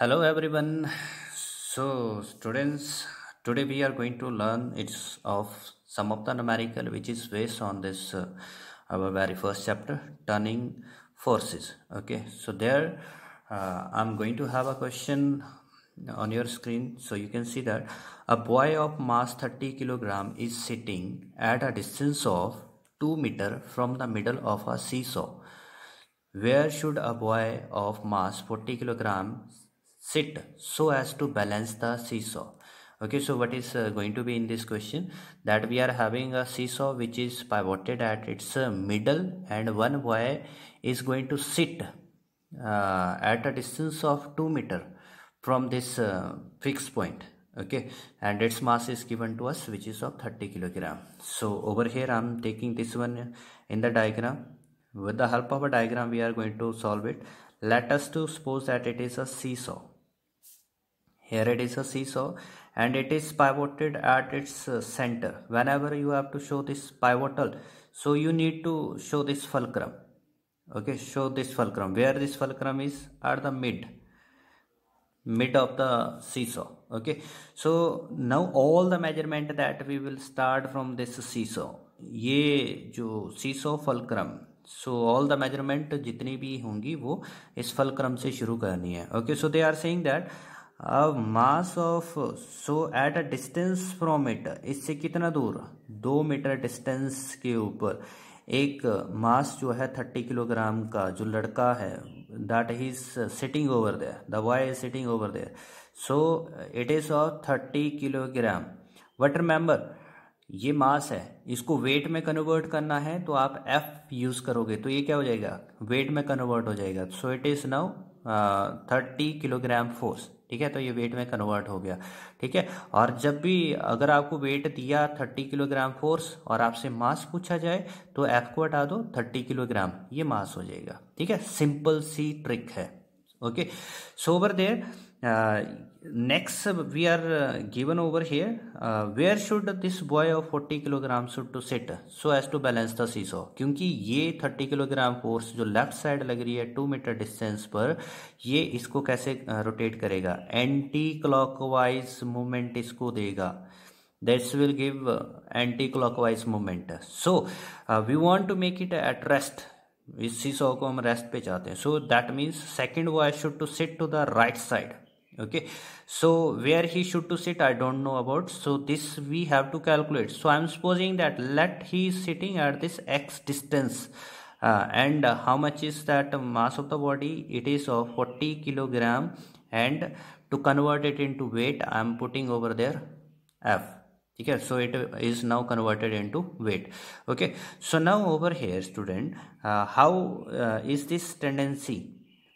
hello everyone so students today we are going to learn it's of some of the numerical which is based on this uh, our very first chapter turning forces okay so there uh, i'm going to have a question on your screen so you can see that a boy of mass 30 kilogram is sitting at a distance of 2 meter from the middle of a seesaw where should a boy of mass 40 kilogram sit so as to balance the seesaw okay so what is uh, going to be in this question that we are having a seesaw which is pivoted at its uh, middle and one boy is going to sit uh, at a distance of 2 meter from this uh, fixed point okay and its mass is given to us which is of 30 kilogram so over here i'm taking this one in the diagram with the help of a diagram we are going to solve it let us to suppose that it is a seesaw here it is a seesaw and it is pivoted at its center whenever you have to show this pivotal so you need to show this fulcrum okay show this fulcrum where this fulcrum is at the mid mid of the seesaw okay so now all the measurement that we will start from this seesaw ye jo seesaw fulcrum so all the measurement जितनी भी होंगी वो इस fulcrum से शुरू करनी है okay so they are saying that अब mass of so at a distance from it इससे कितना दूर दो मीटर डिस्टेंस के ऊपर एक मास जो है थर्टी किलोग्राम का जो लड़का है that he is sitting over there the boy is sitting over there so it is of thirty kilogram what remember ये मास है इसको वेट में कन्वर्ट करना है तो आप एफ यूज करोगे तो ये क्या हो जाएगा वेट में कन्वर्ट हो जाएगा so it is now thirty kilogram force ठीक है तो ये वेट में कन्वर्ट हो गया ठीक है और जब भी अगर आपको वेट दिया थर्टी किलोग्राम फोर्स और आपसे मास पूछा जाए तो एफ को हटा दो थर्टी किलोग्राम ये मास हो जाएगा ठीक है सिंपल सी ट्रिक है okay so over there next we are given over here where should this boy of forty kilogram should to sit so as to balance the so क्योंकि ये थर्टी किलोग्राम फोर्स जो लेफ्ट साइड लग रही है to metre distance पर ये इसको कैसे रोटेट uh, करेगा एंटी क्लॉक वाइज मूवमेंट इसको देगा that's will give anticlockwise movement so we want to make it at rest इस सी सो को हम रेस्ट पे चाहते हैं so that means second boy should to sit to the right side okay so where he should to sit i don't know about so this we have to calculate so i'm supposing that let he is sitting at this x distance uh, and uh, how much is that mass of the body it is of 40 kilogram and to convert it into weight i am putting over there f okay so it is now converted into weight okay so now over here student uh, how uh, is this tendency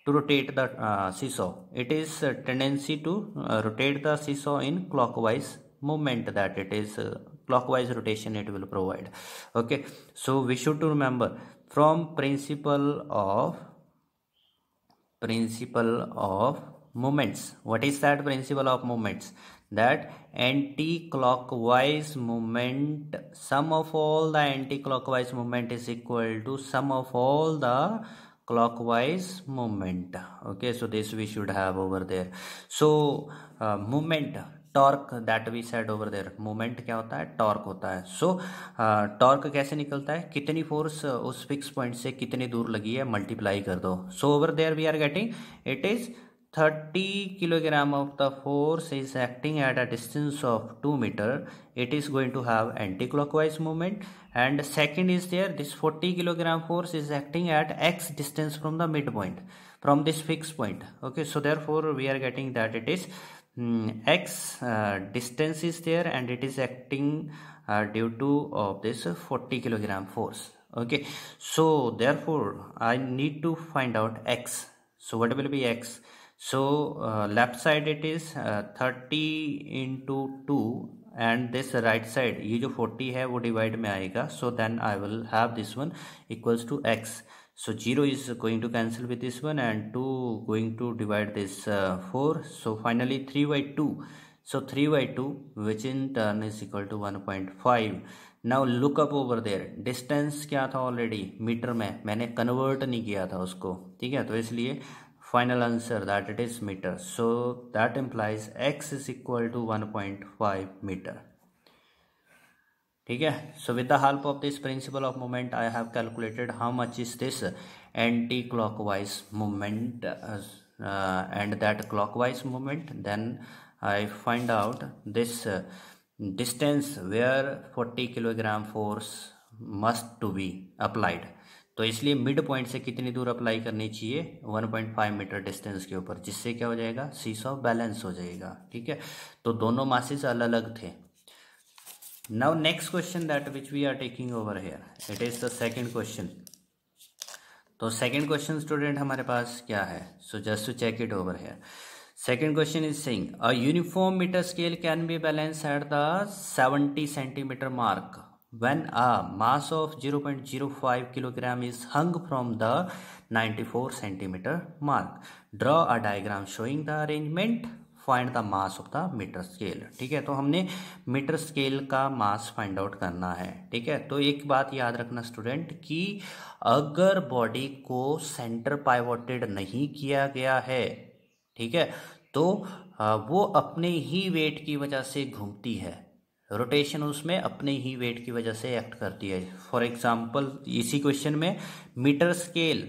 to rotate the uh, seesaw. It is tendency to uh, rotate the seesaw in clockwise movement that it is uh, clockwise rotation it will provide. Okay, so we should remember from principle of principle of moments. What is that principle of moments? That anti-clockwise movement, sum of all the anti-clockwise movement is equal to sum of all the clockwise movement okay so this we should have over there so uh, movement torque that we said over there moment क्या होता है torque होता है सो torque uh, कैसे निकलता है कितनी force उस फिक्स पॉइंट से कितनी दूर लगी है मल्टीप्लाई कर दो so over there we are getting it is 30 kilogram of the force is acting at a distance of 2 meter it is going to have anti-clockwise movement and second is there this 40 kilogram force is acting at x distance from the midpoint from this fixed point okay so therefore we are getting that it is um, x uh, distance is there and it is acting uh, due to of this 40 kilogram force okay so therefore i need to find out x so what will be x so uh, left side it is uh, 30 into 2 and this right side ye jo 40 hai wo divide mein aayega so then i will have this one equals to x so zero is going to cancel with this one and 2 going to divide this uh, 4 so finally 3 by 2 so 3 by 2 which in turn is equal to 1.5 now look up over there distance क्या था already metre में मैंने convert नहीं किया था उसको ठीक है तो इसलिए final answer that it is meter so that implies x is equal to 1.5 meter okay so with the help of this principle of moment i have calculated how much is this anti-clockwise movement uh, and that clockwise moment. then i find out this uh, distance where 40 kilogram force must to be applied तो इसलिए mid point से कितनी दूर apply करनी चाहिए 1.5 metre distance के ऊपर जिससे क्या हो जाएगा सीस ऑफ बैलेंस हो जाएगा ठीक है तो दोनों मासेस अलग अलग थे now next question that which we are taking over here it is the second question तो सेकेंड क्वेश्चन स्टूडेंट हमारे पास क्या है so just to check it over here second question is sing a uniform metre scale can be balance at the seventy centimetre mark when a mass of 0.05 kilogram is hung from the 94 centimeter mark draw a diagram showing the arrangement find the mass of the metre scale ठीक है तो हमने metre scale का mass find out करना है ठीक है तो एक बात याद रखना स्टूडेंट कि अगर बॉडी को सेंटर पाइवोटेड नहीं किया गया है ठीक है तो वो अपने ही वेट की वजह से घूमती है रोटेशन उसमें अपने ही वेट की वजह से एक्ट करती है फॉर एग्जाम्पल इसी क्वेश्चन में मीटर स्केल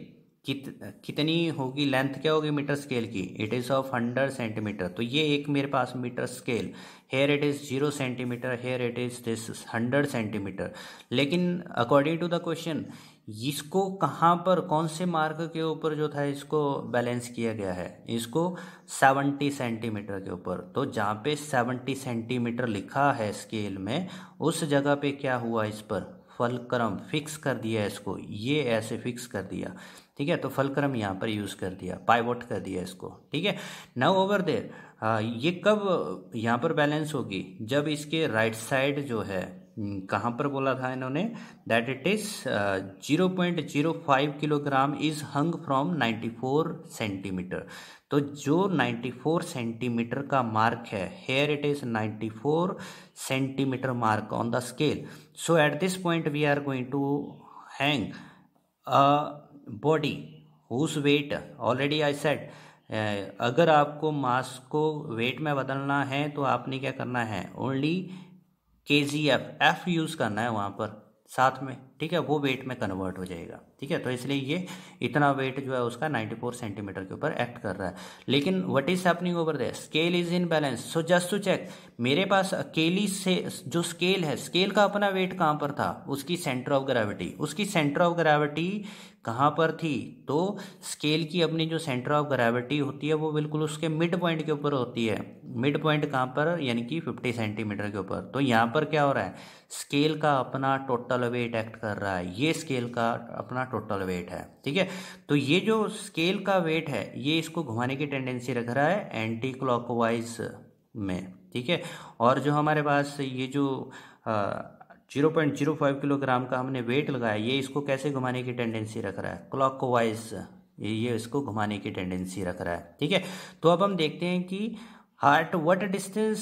कित कितनी होगी लेंथ क्या होगी मीटर स्केल की it is of hundred centimetre तो ये एक मेरे पास metre scale here it is zero centimetre here it is this hundred centimetre लेकिन अकॉर्डिंग टू द क्वेश्चन इसको कहाँ पर कौन से मार्ग के ऊपर जो था इसको बैलेंस किया गया है इसको 70 सेंटीमीटर के ऊपर तो जहाँ पे 70 सेंटीमीटर लिखा है स्केल में उस जगह पे क्या हुआ इस पर फलक्रम फिक्स कर दिया इसको ये ऐसे फिक्स कर दिया ठीक है तो फलक्रम यहाँ पर यूज़ कर दिया पाइवट कर दिया इसको ठीक है नाउ ओवर देर ये कब यहाँ पर बैलेंस होगी जब इसके राइट साइड जो है कहाँ पर बोला था इन्होंने that it is zero point zero five kilogram is hung from ninety four centimetre तो जो नाइन्टी फोर सेंटीमीटर का मार्क है here it is ninety four centimetre mark on the scale so at this point we are going to hang body whose weight already I set अगर आपको मास को wait में बदलना है तो आपने क्या करना है ओनली के जी एफ एफ यूज़ करना है वहाँ पर साथ में ठीक है वो वेट में कन्वर्ट हो जाएगा ठीक है तो इसलिए ये इतना वेट जो है उसका 94 सेंटीमीटर के ऊपर एक्ट कर रहा है लेकिन what is happening over the scale is in balance so just to check मेरे पास अकेली से जो स्केल है स्केल का अपना वेट कहां पर था उसकी सेंटर ऑफ ग्रेविटी उसकी सेंटर ऑफ ग्रेविटी कहां पर थी तो स्केल की अपनी जो सेंटर ऑफ ग्रेविटी होती है वो बिल्कुल उसके मिड पॉइंट के ऊपर होती है मिड पॉइंट कहां पर यानी कि 50 सेंटीमीटर के ऊपर तो यहां पर क्या हो रहा है स्केल का अपना टोटल वेट एक्ट कर कर रहा है ये स्केल का अपना टोटल वेट है ठीक है तो ये जो स्केल का वेट है ये इसको घुमाने की टेंडेंसी रख रहा है एंटी क्लॉकवाइज में ठीक है और जो हमारे पास ये जो zero point zero five kilogram का हमने वेट लगाया ये इसको कैसे घुमाने की टेंडेंसी रख रहा है क्लॉकवाइज ये इसको घुमाने की टेंडेंसी रख रहा है ठीक है तो अब हम देखते हैं कि at what distance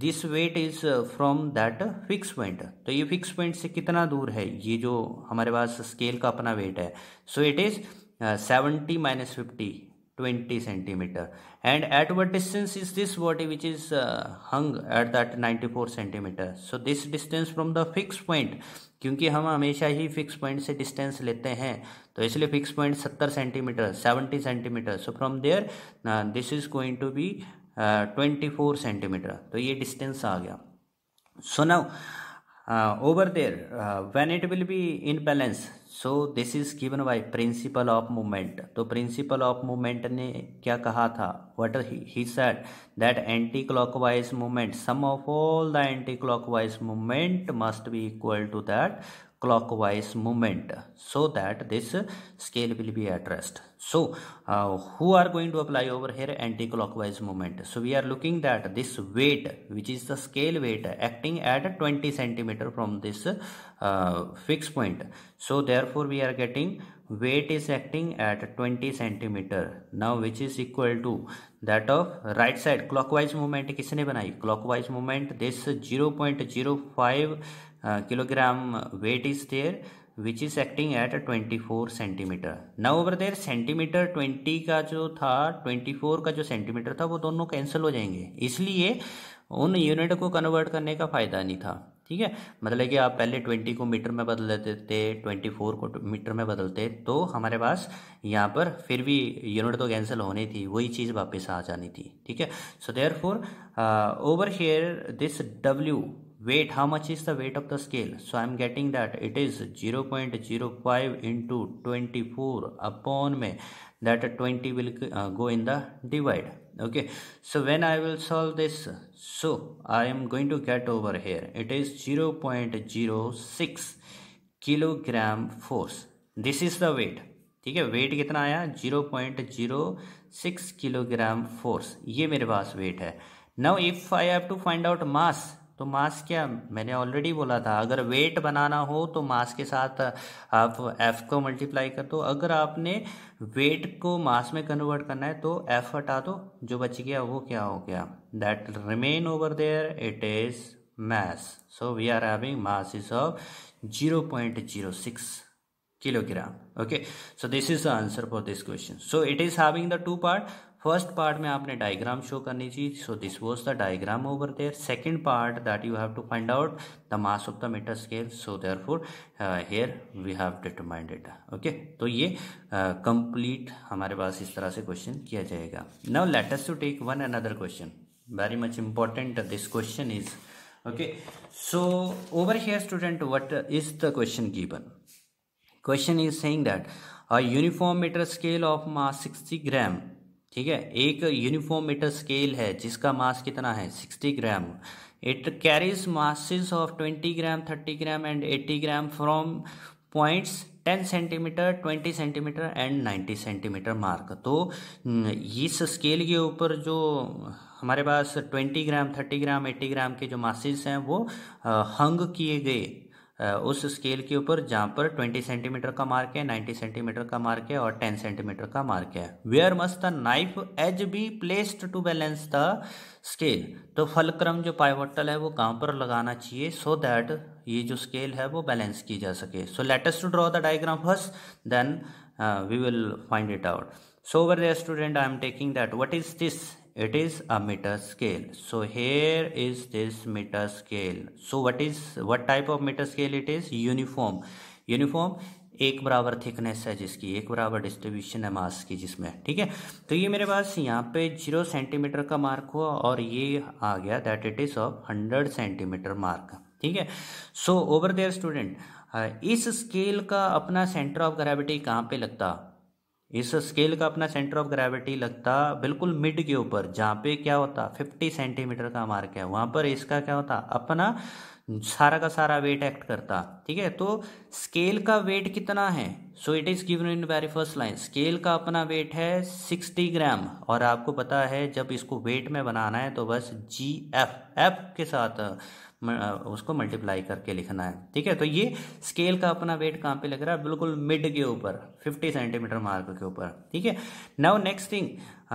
this weight is from that fix point तो ये फिक्स पॉइंट से कितना दूर है ये जो हमारे पास स्केल का अपना वेट है so it is seventy minus fifty twenty centimetre and at what distance is this body which is hung at that ninety four centimetre so this distance from the fix point क्योंकि हम हमेशा ही fix point से distance लेते हैं तो इसलिए fix point सत्तर centimetre seventy centimetre so from there this is going to be twenty four centimetre तो ये डिस्टेंस आ गया so now over there when it will be in balance so this is given by principle of movement तो principle of movement ने क्या कहा था what he said that anticlockwise movement sum of all the anticlockwise movement must be equal to that clockwise movement so that this scale will be at rest so uh, who are going to apply over here anti-clockwise movement so we are looking that this weight which is the scale weight acting at 20 centimeter from this uh, fixed point so therefore we are getting weight is acting at 20 centimeter now which is equal to that of right side clockwise movement clockwise movement this 0.05 kilogram हाँ, weight is there which is acting at 24 centimetre now over there centimetre 20 का जो था 24 का जो centimetre था वो दोनों cancel हो जाएंगे इसलिए उन यूनिट को कन्वर्ट करने का फ़ायदा नहीं था ठीक है मतलब कि आप पहले 20 को मीटर में बदल देते थे 24 को मीटर में बदलते तो हमारे पास यहाँ पर फिर भी यूनिट तो कैंसिल होनी थी वही चीज़ वापस आ जानी थी ठीक है so therefore over here this W weight how much is the weight of the scale so i'm getting that it is 0.05 into 24 upon me that 20 will uh, go in the divide okay so when i will solve this so i am going to get over here it is 0.06 kilogram force this is the weight ठीक है wait कितना आया 0.06 kilogram force ये मेरे पास weight है now if I have to find out mass तो mass क्या मैंने ऑलरेडी बोला था अगर वेट बनाना हो तो मास के साथ आप एफ को मल्टीप्लाई कर दो अगर आपने वेट को मास में कन्वर्ट करना है तो एफ हटा दो जो बच गया वो क्या हो गया that remain over there it is are having mass is of zero point zero six kilogram okay so this is the answer for this question so it is having the two part first part में आपने diagram show करनी थी so this was the diagram over there second part that you have to find out the mass of the metre scale so therefore here we have determined it okay तो ये complete uh, हमारे पास इस तरह से question किया जाएगा now let us to take one another question very much important this question is okay so over here student what is the question given question is saying that a uniform metre scale of mass sixty gram ठीक है एक uniform metre scale है जिसका mass कितना है sixty gram it carries masses of twenty gram thirty gram and eighty gram from points ten centimetre twenty centimetre and ninety centimetre mark तो इस scale के ऊपर जो हमारे पास twenty gram thirty gram eighty gram के जो मासिस हैं वो हंग किए गए उस स्केल के ऊपर जहाँ पर 20 सेंटीमीटर का मार्क है 90 सेंटीमीटर का मार्क है और 10 सेंटीमीटर का मार्क है where must the knife edge be placed to balance the scale तो फलक्रम जो पाइवटल है वो कहाँ पर लगाना चाहिए सो so दैट ये जो स्केल है वो बैलेंस की जा सके so latest to draw the diagram first then we will find it out so where student I am taking that what is this it is a meter scale so here is this meter scale so what is what type of meter scale it is uniform uniform एक बराबर thickness है जिसकी एक बराबर distribution है मास की जिसमें ठीक है तो ये मेरे पास यहाँ पे जीरो सेंटीमीटर का मार्क हुआ और ये आ गया that it is of hundred centimetre mark ठीक है सो ओवर देयर स्टूडेंट इस स्केल का अपना सेंटर ऑफ ग्रेविटी कहाँ पे लगता इस स्केल का अपना सेंटर ऑफ ग्रेविटी लगता बिल्कुल मिड के ऊपर जहाँ पे क्या होता फिफ्टी सेंटीमीटर का मार्क है वहाँ पर इसका क्या होता अपना सारा का सारा वेट एक्ट करता ठीक है तो स्केल का वेट कितना है so it is given in very first line scale का अपना वेट है सिक्सटी ग्राम और आपको पता है जब इसको वेट में बनाना है तो बस जी एफ एफ के साथ उसको मल्टीप्लाई करके लिखना है ठीक है तो ये स्केल का अपना वेट कहाँ पे लग रहा है बिल्कुल मिड के ऊपर 50 सेंटीमीटर मार्क के ऊपर ठीक है now next thing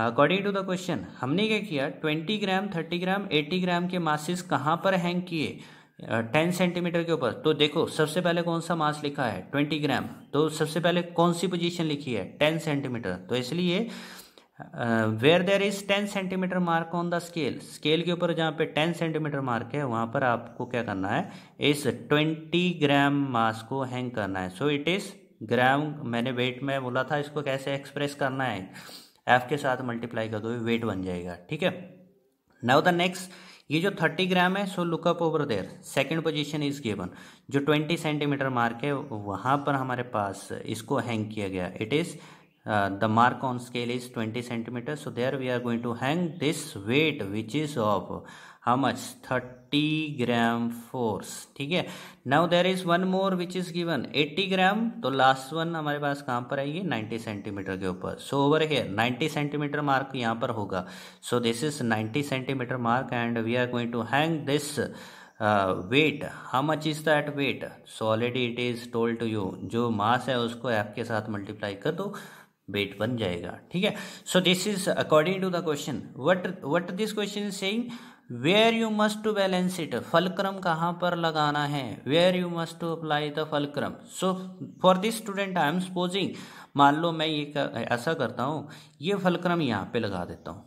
according to the question हमने क्या किया 20 ग्राम 30 ग्राम 80 ग्राम के मासिस कहाँ पर हैंग किए टेन सेंटीमीटर के ऊपर तो देखो सबसे पहले कौन सा मास लिखा है ट्वेंटी ग्राम तो सबसे पहले कौन सी पोजिशन लिखी है टेन सेंटीमीटर तो इसलिए where there is ten centimetre mark on the scale scale के ऊपर जहाँ पे टेन सेंटीमीटर मार्क है वहाँ पर आपको क्या करना है इस ट्वेंटी ग्राम मास को हैंग करना है सो इट इज़ ग्राम मैंने वेट में बोला था इसको कैसे एक्सप्रेस करना है एफ के साथ मल्टीप्लाई कर दो वेट बन जाएगा ठीक है नाउ द नेक्स्ट ये जो थर्टी ग्राम है so look up over there second position is given जो ट्वेंटी सेंटीमीटर मार्क है वहाँ पर हमारे पास इसको हैंग किया गया it is the mark on scale is twenty centimetre so there we are going to hang this weight which is of of much thirty gram force ठीक है now there is one more which is given 80 gram तो last one हमारे पास कहाँ पर आएगी ninety centimetre के ऊपर so over here 90 centimetre mark यहाँ पर होगा so this is ninety centimetre mark and we are going to hang this weight how much is that weight so already it is told to you जो mass है उसको app के साथ multiply कर दो वेट बन जाएगा ठीक है so this is according to the question what what this question is saying where you must to balance it fulcrum कहाँ पर लगाना है where you must to apply the fulcrum so for this student I am supposing मान लो मैं ये कर, ऐसा करता हूँ ये फलक्रम यहाँ पे लगा देता हूँ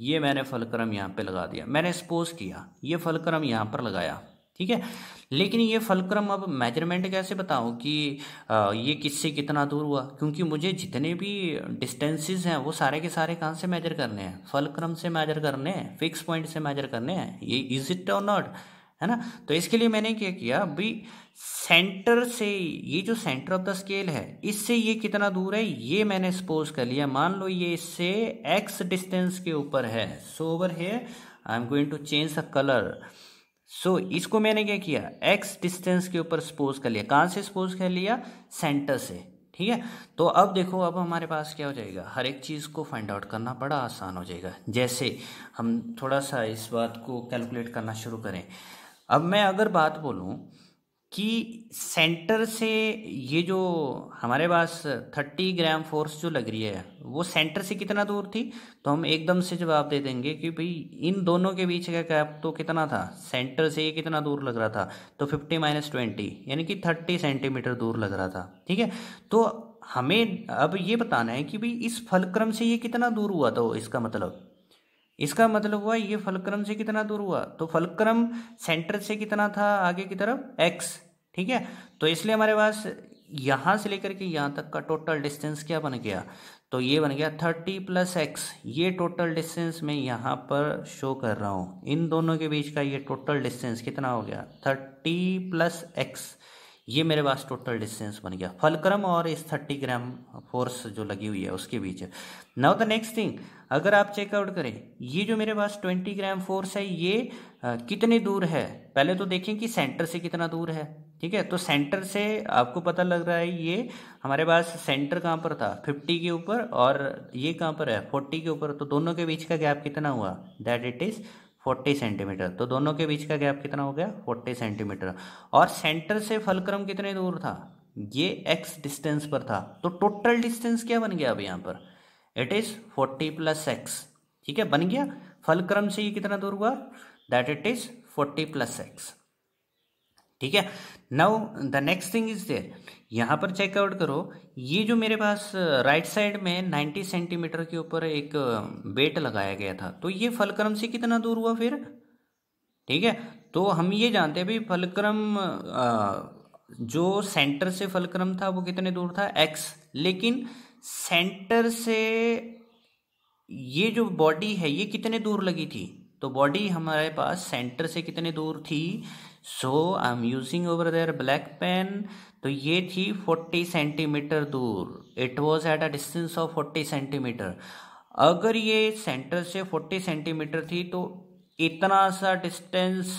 ये मैंने फलक्रम यहाँ पे लगा दिया मैंने सपोज किया ये फलक्रम यहाँ पर लगाया ठीक है लेकिन ये फलक्रम अब मेजरमेंट कैसे बताऊँ कि ये किससे कितना दूर हुआ क्योंकि मुझे जितने भी डिस्टेंसेस हैं वो सारे के सारे कहाँ से मेजर करने हैं फलक्रम से मेजर करने हैं फिक्स पॉइंट से मेजर करने हैं ये इज इट और नॉट है ना तो इसके लिए मैंने क्या किया अभी सेंटर से ये जो सेंटर ऑफ द स्केल है इससे ये कितना दूर है ये मैंने सपोज कर लिया मान लो ये इससे एक्स डिस्टेंस के ऊपर है सो ओवर है I am going to change the colour so so, इसको मैंने क्या किया एक्स डिस्टेंस के ऊपर सपोज कर लिया कहाँ से सपोज कर लिया सेंटर से ठीक है तो अब देखो अब हमारे पास क्या हो जाएगा हर एक चीज़ को फाइंड आउट करना बड़ा आसान हो जाएगा जैसे हम थोड़ा सा इस बात को कैलकुलेट करना शुरू करें अब मैं अगर बात बोलूँ कि सेंटर से ये जो हमारे पास थर्टी ग्राम फोर्स जो लग रही है वो सेंटर से कितना दूर थी तो हम एकदम से जवाब दे देंगे कि भाई इन दोनों के बीच का गैप तो कितना था सेंटर से ये कितना दूर लग रहा था तो फिफ्टी माइनस ट्वेंटी यानी कि थर्टी सेंटीमीटर दूर लग रहा था ठीक है तो हमें अब ये बताना है कि भाई इस फलक्रम से ये कितना दूर हुआ था इसका मतलब इसका मतलब हुआ ये फलक्रम से कितना दूर हुआ तो फलक्रम सेंटर से कितना था आगे की तरफ एक्स ठीक है तो इसलिए हमारे पास यहाँ से लेकर के यहाँ तक का टोटल डिस्टेंस क्या बन गया तो ये बन गया थर्टी प्लस एक्स ये टोटल डिस्टेंस मैं यहाँ पर शो कर रहा हूँ इन दोनों के बीच का ये टोटल डिस्टेंस कितना हो गया थर्टी प्लस एक्स ये मेरे पास टोटल डिस्टेंस बन गया फलक्रम और इस थर्टी ग्राम फोर्स जो लगी हुई है उसके बीच नाउ द नेक्स्ट थिंग अगर आप चेकआउट करें ये जो मेरे पास ट्वेंटी ग्राम फोर्स है ये कितनी दूर है पहले तो देखें कि सेंटर से कितना दूर है ठीक है तो सेंटर से आपको पता लग रहा है ये हमारे पास सेंटर कहाँ पर था फिफ्टी के ऊपर और ये कहाँ पर है फोर्टी के ऊपर तो दोनों के बीच का गैप कितना हुआ that it is forty centimetre तो दोनों के बीच का गैप कितना हो गया फोर्टी सेंटीमीटर और सेंटर से फलक्रम कितने दूर था ये एक्स डिस्टेंस पर था तो टोटल डिस्टेंस क्या बन गया अब यहाँ पर it is forty plus x ठीक है बन गया फलक्रम से ये कितना दूर हुआ that it is forty plus x ठीक है now the next thing is there यहाँ पर चेकआउट करो ये जो मेरे पास राइट uh, साइड में 90 सेंटीमीटर के ऊपर एक बेट uh, लगाया गया था तो ये फलक्रम से कितना दूर हुआ फिर ठीक है तो हम ये जानते हैं भाई फलक्रम uh, जो सेंटर से फलक्रम था वो कितने दूर था एक्स लेकिन सेंटर से ये जो बॉडी है ये कितने दूर लगी थी तो बॉडी हमारे पास सेंटर से कितने दूर थी so I am using over there black pen तो ये थी 40 सेंटीमीटर दूर it was at a distance of 40 centimetre अगर ये सेंटर से 40 सेंटीमीटर थी तो इतना सा डिस्टेंस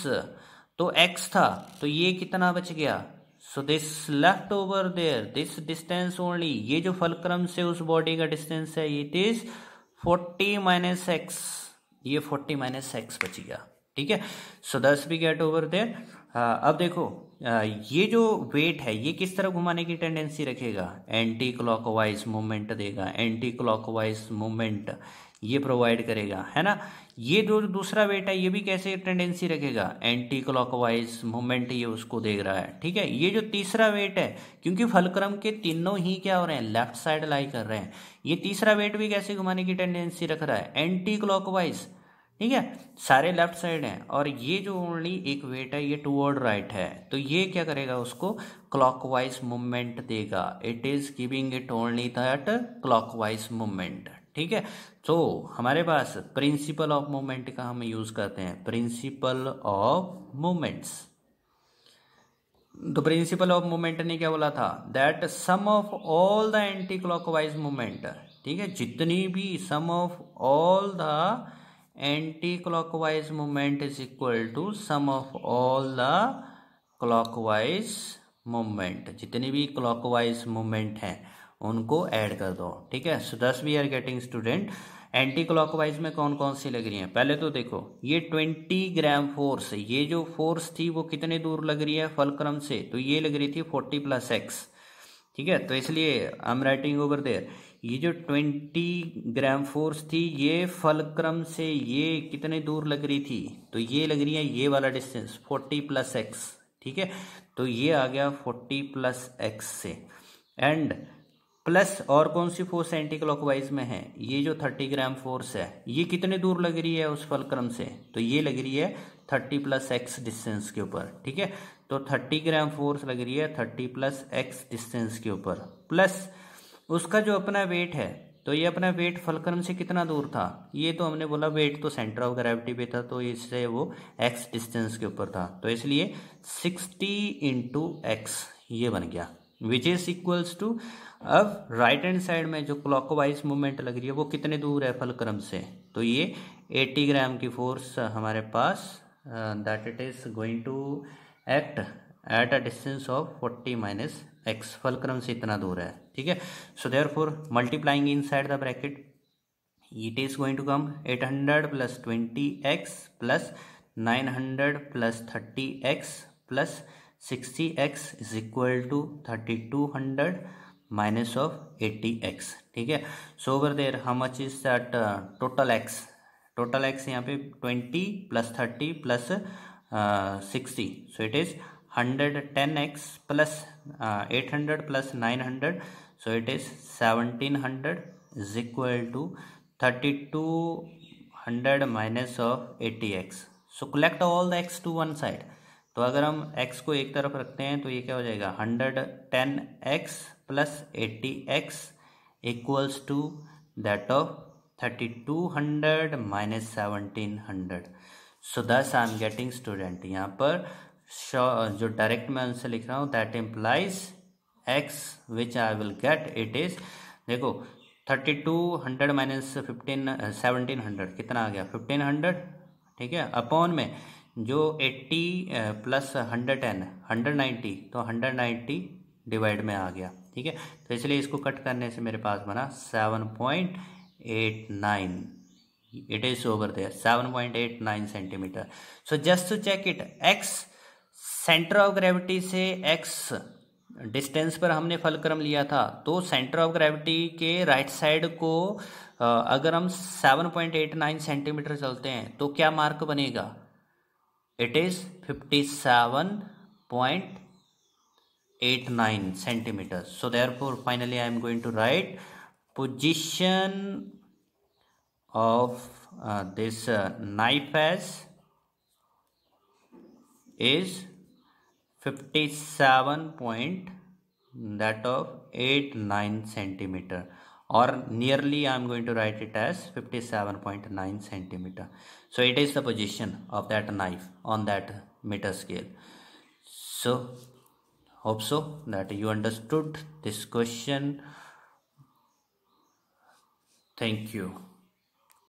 तो एक्स था तो ये कितना बच गया so this left over there this distance only ये जो फलक्रम से उस बॉडी का डिस्टेंस है it is forty minus x ये फोर्टी माइनस एक्स बच गया ठीक है सो दस भी गेट ओवर देर अब देखो uh, ये जो वेट है ये किस तरह घुमाने की टेंडेंसी रखेगा एंटी क्लॉकवाइज मूवमेंट देगा एंटी क्लॉकवाइज मूवमेंट ये प्रोवाइड करेगा है ना ये जो दूसरा वेट है ये भी कैसे टेंडेंसी रखेगा एंटी क्लॉकवाइज मूवमेंट ये उसको देख रहा है ठीक है ये जो तीसरा वेट है क्योंकि फलक्रम के तीनों ही क्या हो रहे हैं लेफ्ट साइड लाई कर रहे हैं ये तीसरा वेट भी कैसे घुमाने की टेंडेंसी रख रहा है एंटी क्लॉकवाइज ठीक है सारे लेफ्ट साइड हैं और ये जो ओनली एक वेट है ये टूवर्ड राइट है तो ये क्या करेगा उसको क्लॉकवाइज मूवमेंट देगा it is giving it only that clockwise movement ठीक है तो हमारे पास प्रिंसिपल ऑफ मूवमेंट का हम यूज करते हैं प्रिंसिपल ऑफ मूवमेंट्स तो प्रिंसिपल ऑफ मूवमेंट ने क्या बोला था that sum of all the anti clockwise movement ठीक है जितनी भी sum of all the anti clockwise movement is equal to sum of all the clockwise movement जितनी भी क्लॉकवाइज मूवमेंट हैं उनको ऐड कर दो ठीक है so this we are getting student anti clockwise में कौन कौन सी लग रही है पहले तो देखो ये ट्वेंटी ग्राम फोर्स ये जो फोर्स थी वो कितने दूर लग रही है फलक्रम से तो ये लग रही थी फोर्टी प्लस एक्स ठीक है तो इसलिए I am writing over there ये जो ट्वेंटी ग्राम फोर्स थी ये फलक्रम से ये कितने दूर लग रही थी तो ये लग रही है ये वाला डिस्टेंस फोर्टी प्लस एक्स ठीक है तो ये आ गया फोर्टी प्लस एक्स से एंड प्लस और कौन सी फोर्स एंटी क्लॉकवाइज में है ये जो थर्टी ग्राम फोर्स है ये कितने दूर लग रही है उस फलक्रम से तो ये लग रही है थर्टी प्लस एक्स डिस्टेंस के ऊपर ठीक है तो थर्टी ग्राम फोर्स लग रही है थर्टी प्लस एक्स डिस्टेंस के ऊपर प्लस उसका जो अपना वेट है तो ये अपना वेट फलक्रम से कितना दूर था ये तो हमने बोला वेट तो सेंटर ऑफ ग्रेविटी पे था तो इससे वो एक्स डिस्टेंस के ऊपर था तो इसलिए सिक्सटी इंटू एक्स ये बन गया विच इज इक्वल्स टू अब राइट हैंड साइड में जो क्लॉकवाइज मूवमेंट लग रही है वो कितने दूर है फलक्रम से तो ये 80 ग्राम की फोर्स हमारे पास that it is going to act at a distance of 40 minus x fulcrum से इतना दूर है ठीक है so therefore multiplying inside the bracket it is going to come eight hundred plus twenty x plus nine hundred plus thirty x plus sixty x is equal to thirty two hundred minus of eighty x ठीक है so over there how much is that total x total x यहाँ पे twenty plus thirty plus sixty so it is hundred ten x plus eight hundred plus nine hundred so it is seventeen hundred is equal to thirty two hundred minus of eighty x so collect all the x to one side तो अगर हम x को एक तरफ रखते हैं तो ये क्या हो जाएगा hundred ten x plus eighty x equals to that of thirty two hundred minus seventeen hundred so this I am getting student यहाँ पर जो डायरेक्ट मैं उनसे लिख रहा हूँ that implies x which I will get it is देखो thirty two hundred minus fifteen seventeen hundred कितना आ गया फिफ्टीन हंड्रेड ठीक है अपॉन में जो eighty plus hundred ten hundred ninety तो हंड्रेड नाइन्टी डिवाइड में आ गया ठीक है तो इसलिए इसको कट करने से मेरे पास बना seven point eight nine it is over there seven point eight nine centimetre so just to check it x centre of gravity से एक्स डिस्टेंस पर हमने फलक्रम लिया था तो सेंटर ऑफ ग्रेविटी के राइट साइड को अगर हम 7.89 सेंटीमीटर चलते हैं तो क्या मार्क बनेगा it is 57.89 centimetre so therefore finally I am going to write position of this knife edge is 57 point that of 89 centimeter or nearly I'm going to write it as 57.9 centimeter. So it is the position of that knife on that meter scale. So hope so that you understood this question. Thank you.